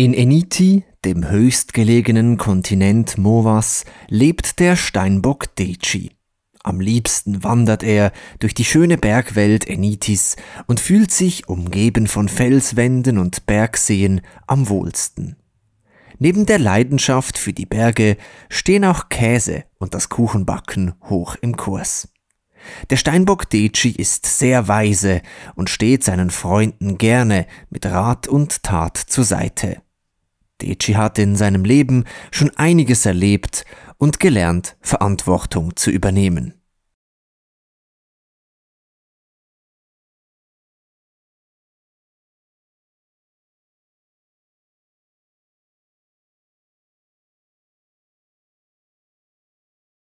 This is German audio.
In Eniti, dem höchstgelegenen Kontinent Movas, lebt der Steinbock Deci. Am liebsten wandert er durch die schöne Bergwelt Enitis und fühlt sich, umgeben von Felswänden und Bergseen, am wohlsten. Neben der Leidenschaft für die Berge stehen auch Käse und das Kuchenbacken hoch im Kurs. Der Steinbock Deci ist sehr weise und steht seinen Freunden gerne mit Rat und Tat zur Seite. Deci hatte in seinem Leben schon einiges erlebt und gelernt, Verantwortung zu übernehmen.